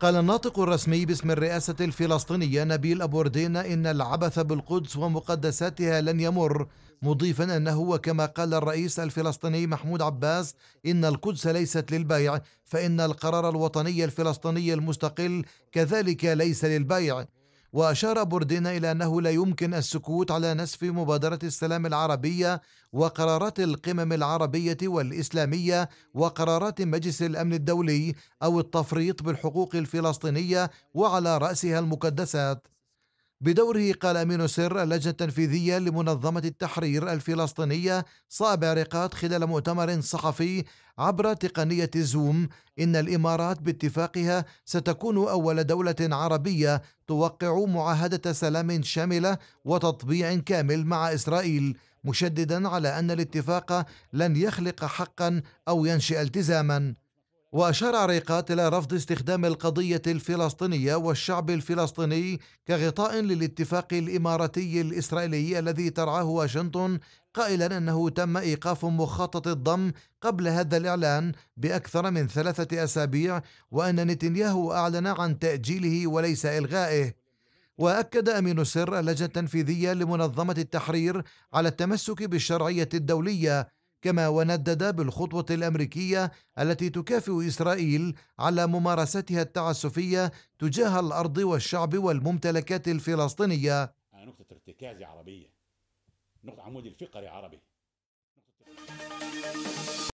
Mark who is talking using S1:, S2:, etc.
S1: قال الناطق الرسمي باسم الرئاسة الفلسطينية نبيل أبوردين إن العبث بالقدس ومقدساتها لن يمر مضيفا أنه وكما قال الرئيس الفلسطيني محمود عباس إن القدس ليست للبيع فإن القرار الوطني الفلسطيني المستقل كذلك ليس للبيع وأشار بوردين إلى أنه لا يمكن السكوت على نسف مبادرة السلام العربية وقرارات القمم العربية والإسلامية وقرارات مجلس الأمن الدولي أو التفريط بالحقوق الفلسطينية وعلى رأسها المقدسات بدوره قال أمين سر اللجنة التنفيذية لمنظمة التحرير الفلسطينية صابع رقاط خلال مؤتمر صحفي عبر تقنية زوم إن الإمارات باتفاقها ستكون أول دولة عربية توقع معاهدة سلام شاملة وتطبيع كامل مع إسرائيل مشددا على أن الاتفاق لن يخلق حقا أو ينشئ التزاما وأشار عريقات إلى رفض استخدام القضية الفلسطينية والشعب الفلسطيني كغطاء للاتفاق الإماراتي الإسرائيلي الذي ترعاه واشنطن قائلا أنه تم إيقاف مخطط الضم قبل هذا الإعلان بأكثر من ثلاثة أسابيع وأن نتنياهو أعلن عن تأجيله وليس إلغائه واكد امين السر اللجنه التنفيذيه لمنظمه التحرير على التمسك بالشرعيه الدوليه كما وندد بالخطوة الأمريكية التي تكافئ إسرائيل على ممارستها التعسفية تجاه الأرض والشعب والممتلكات الفلسطينية
S2: آه، نقطة ارتكاز عربية نقطة عمود الفقري عربي